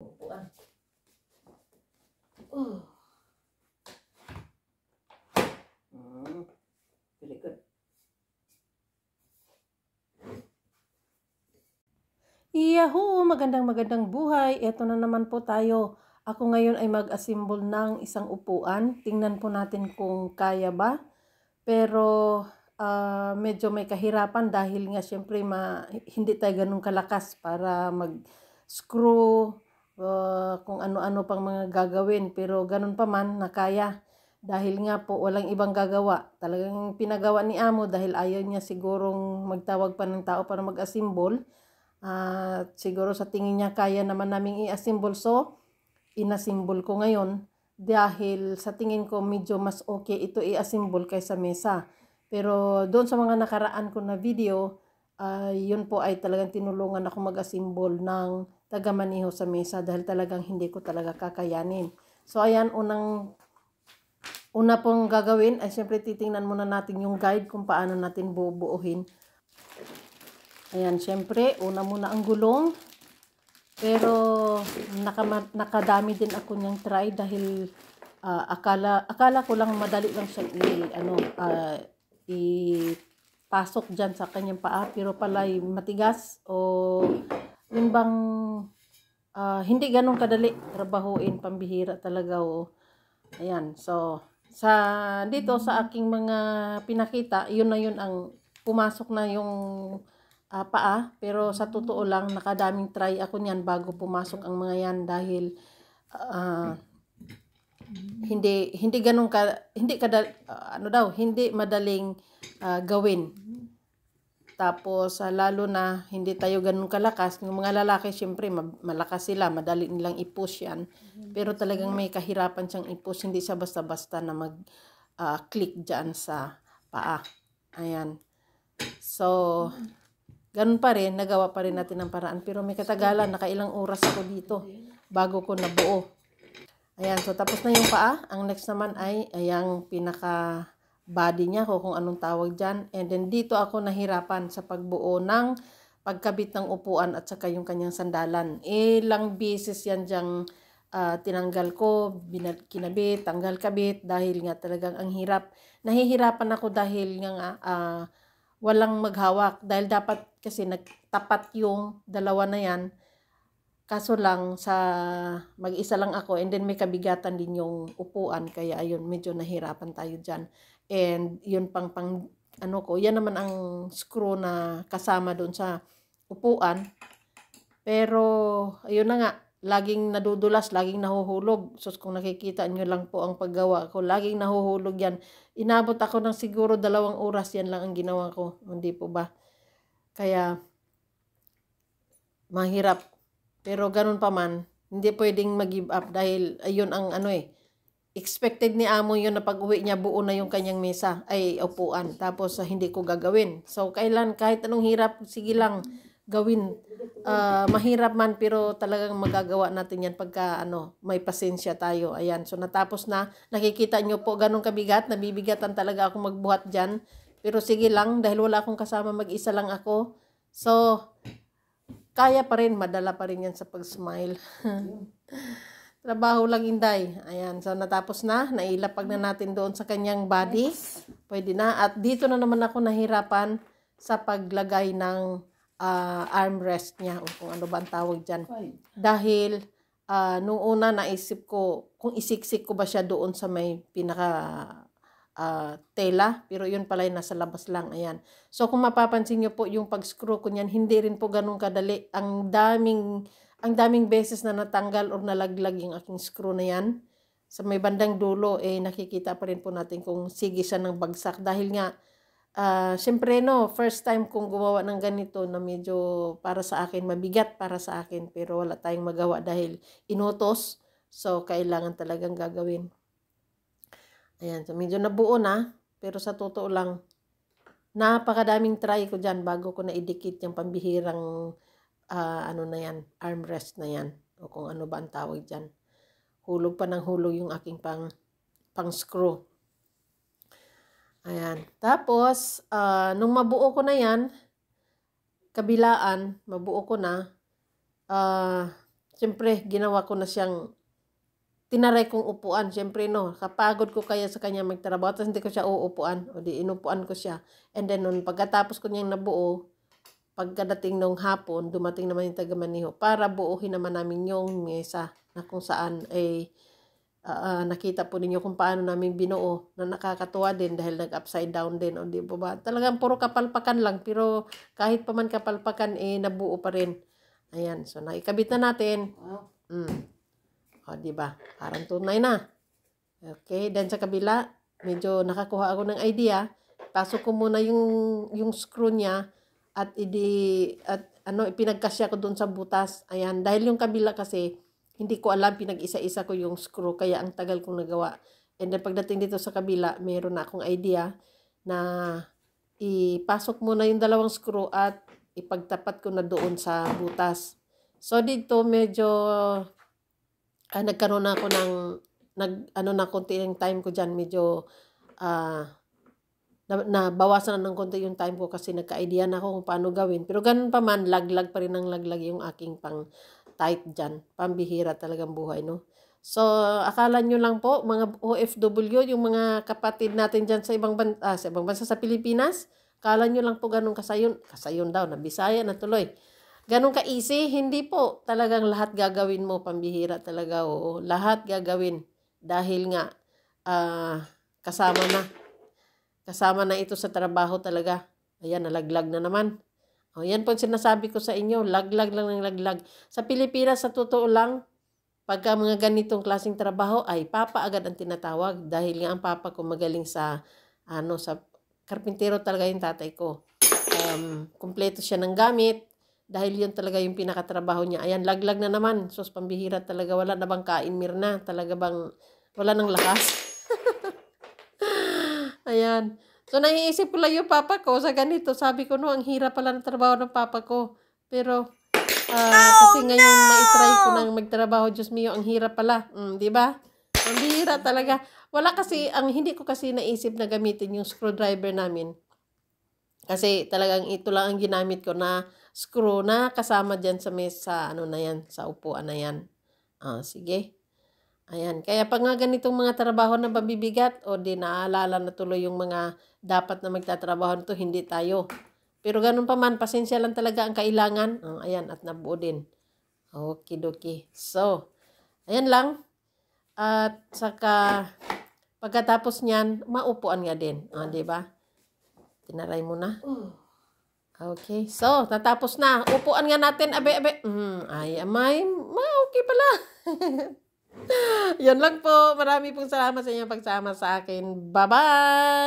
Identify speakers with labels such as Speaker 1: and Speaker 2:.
Speaker 1: upuan. Oh. Mm, really good. Yahoo! Magandang magandang buhay. Ito na naman po tayo. Ako ngayon ay mag-assemble ng isang upuan. Tingnan po natin kung kaya ba. Pero uh, medyo may kahirapan dahil nga syempre ma, hindi tayo ganun kalakas para mag-screw uh, kung ano-ano pang mga gagawin. Pero ganun pa man, nakaya. Dahil nga po, walang ibang gagawa. Talagang pinagawa ni Amo dahil ayaw niya sigurong magtawag pa ng tao para mag-asimbol. At uh, siguro sa tingin niya, kaya naman namin i-asimbol. So, inasimbol ko ngayon dahil sa tingin ko medyo mas okay ito i-asimbol kaysa mesa. Pero doon sa mga nakaraan ko na video, uh, yun po ay talagang tinulungan ako mag-asimbol ng tagamaniho sa mesa dahil talagang hindi ko talaga kakayanin. So ayan, unang una pong gagawin ay syempre titingnan muna natin yung guide kung paano natin bubuuhin. Ayan, syempre, una muna ang gulong. Pero nakama, nakadami din ako niyang try dahil uh, akala akala ko lang madali lang siyang i ano uh, ah, i pasok diyan sa kanyang paa pero pala matigas o imbang uh, ah, hindi ganun kadali trabahuin pambihira talaga o. Oh. Ayan. So sa dito sa aking mga pinakita, yun na yun ang pumasok na yung uh, paa pero sa totoo lang nakadaming try ako niyan bago pumasok ang mga yan dahil uh, hindi hindi ganun ka hindi kada uh, ano daw hindi madaling uh, gawin tapos, uh, lalo na hindi tayo ganun kalakas. Yung mga lalaki, syempre, malakas sila. Madali nilang i-push yan. Mm-hmm. Pero talagang may kahirapan siyang i-push. Hindi siya basta-basta na mag-click ah, uh, dyan sa paa. Ayan. So, ganun pa rin. Nagawa pa rin natin ang paraan. Pero may katagalan. Nakailang oras ako dito bago ko nabuo. Ayan. So, tapos na yung paa. Ang next naman ay ayang pinaka body niya ko kung anong tawag dyan. And then dito ako nahirapan sa pagbuo ng pagkabit ng upuan at saka yung kanyang sandalan. Eh, ilang beses yan dyang uh, tinanggal ko, kinabit, tanggal kabit dahil nga talagang ang hirap. Nahihirapan ako dahil nga uh, walang maghawak dahil dapat kasi nagtapat yung dalawa na yan Kaso lang sa mag-isa lang ako and then may kabigatan din yung upuan kaya ayun medyo nahirapan tayo diyan. And yun pang pang ano ko, yan naman ang screw na kasama doon sa upuan. Pero ayun na nga, laging nadudulas, laging nahuhulog. So kung nakikita niyo lang po ang paggawa ko, laging nahuhulog yan. Inabot ako ng siguro dalawang oras yan lang ang ginawa ko. Hindi po ba? Kaya mahirap pero ganun pa man, hindi pwedeng mag-give up dahil ayun ang ano eh, expected ni amo yun na pag uwi niya buo na yung kanyang mesa, ay upuan. Tapos uh, hindi ko gagawin. So kailan, kahit anong hirap, sige lang gawin. Uh, mahirap man pero talagang magagawa natin yan pagka ano, may pasensya tayo. Ayan, so natapos na. Nakikita nyo po ganun kabigat. Nabibigatan talaga ako magbuhat dyan. Pero sige lang, dahil wala akong kasama, mag-isa lang ako. So, kaya pa rin, madala pa rin yan sa pag-smile. Trabaho lang, Inday. Ayan, so natapos na. Nailapag na natin doon sa kanyang body. Pwede na. At dito na naman ako nahirapan sa paglagay ng uh, armrest niya o kung ano ba ang tawag dyan. Dahil uh, nung una naisip ko kung isiksik ko ba siya doon sa may pinaka uh, tela, pero yun pala yung nasa labas lang, ayan. So kung mapapansin nyo po yung pag-screw ko niyan, hindi rin po ganun kadali. Ang daming, ang daming beses na natanggal or nalaglag yung aking screw na yan. Sa may bandang dulo, eh nakikita pa rin po natin kung sige siya ng bagsak. Dahil nga, uh, syempre no, first time kong gumawa ng ganito na medyo para sa akin, mabigat para sa akin, pero wala tayong magawa dahil inutos. So, kailangan talagang gagawin. Ayan, so medyo nabuo na. Pero sa totoo lang, napakadaming try ko dyan bago ko na-edikit yung pambihirang uh, ano na yan, armrest na yan. O kung ano ba ang tawag dyan. Hulog pa ng hulog yung aking pang, pang screw. Ayan. Tapos, uh, nung mabuo ko na yan, kabilaan, mabuo ko na, uh, siyempre, ginawa ko na siyang tinaray kong upuan. Siyempre, no, kapagod ko kaya sa kanya magtrabaho, tapos hindi ko siya uupuan. O di, inupuan ko siya. And then, nun, pagkatapos ko niyang nabuo, pagkadating nung hapon, dumating naman yung taga Maniho para buuhin naman namin yung mesa na kung saan ay eh, uh, nakita po ninyo kung paano namin binuo na nakakatuwa din dahil nag-upside down din. O di ba ba? Talagang puro kapalpakan lang. Pero kahit pa man kapalpakan, eh, nabuo pa rin. Ayan. So, nakikabit na natin. Mm. O, di ba? Parang tunay na. Okay, then sa kabila, medyo nakakuha ako ng idea. Pasok ko muna yung, yung screw niya at idi at ano ipinagkasya ko doon sa butas. Ayan, dahil yung kabila kasi hindi ko alam pinag-isa-isa ko yung screw kaya ang tagal kong nagawa. And then pagdating dito sa kabila, meron na akong idea na ipasok muna yung dalawang screw at ipagtapat ko na doon sa butas. So dito medyo uh, nagkaroon na ako ng nag ano na konti yung time ko diyan medyo uh, na, nabawasan na ng konti yung time ko kasi nagka-idea na ako kung paano gawin. Pero ganun pa man, laglag pa rin ang laglag yung aking pang tight dyan. Pambihira talagang buhay, no? So, akala nyo lang po, mga OFW, yung mga kapatid natin dyan sa ibang, bansa, ah, sa ibang bansa, sa Pilipinas, akala nyo lang po ganun kasayon. Kasayon daw, na Bisaya na tuloy ganun ka-easy. Hindi po talagang lahat gagawin mo, pambihira talaga. Oo, lahat gagawin dahil nga uh, kasama na. Kasama na ito sa trabaho talaga. Ayan, nalaglag na naman. O, oh, yan po sinasabi ko sa inyo. Laglag lang ng laglag. Sa Pilipinas, sa totoo lang, pagka mga ganitong klasing trabaho ay papa agad ang tinatawag dahil nga ang papa ko magaling sa ano sa karpintero talaga yung tatay ko. Um, kumpleto siya ng gamit, dahil yan talaga yung pinakatrabaho niya. Ayan, laglag na naman. Sos, pambihira talaga. Wala na bang kain, Mirna? Talaga bang, wala nang lakas? Ayan. So, naiisip ko lang yung papa ko sa ganito. Sabi ko, no, ang hirap pala ng trabaho ng papa ko. Pero, uh, no, kasi ngayon, no! maitry ko nang magtrabaho. Diyos mio, ang hirap pala. Mm, di ba? Ang hira talaga. Wala kasi, ang hindi ko kasi naisip na gamitin yung screwdriver namin. Kasi talagang ito lang ang ginamit ko na screw na kasama dyan sa mesa, ano na yan, sa upuan na yan. Ah, sige. Ayan. Kaya pag nga ganitong mga trabaho na pabibigat, o di naaalala na tuloy yung mga dapat na magtatrabaho nito, hindi tayo. Pero ganun pa man, pasensya lang talaga ang kailangan. Ah, ayan, at nabuo din. Okidoki. So, ayan lang. At saka, pagkatapos niyan, maupuan nga din. Ah, di ba? Tinaray mo na. Mm. Okay, so, natapos na. Upuan nga natin, abe, abe. Mm, ay, amay. Ma, okay pala. Yan lang po. Marami pong salamat sa inyo pagsama sa akin. Bye-bye!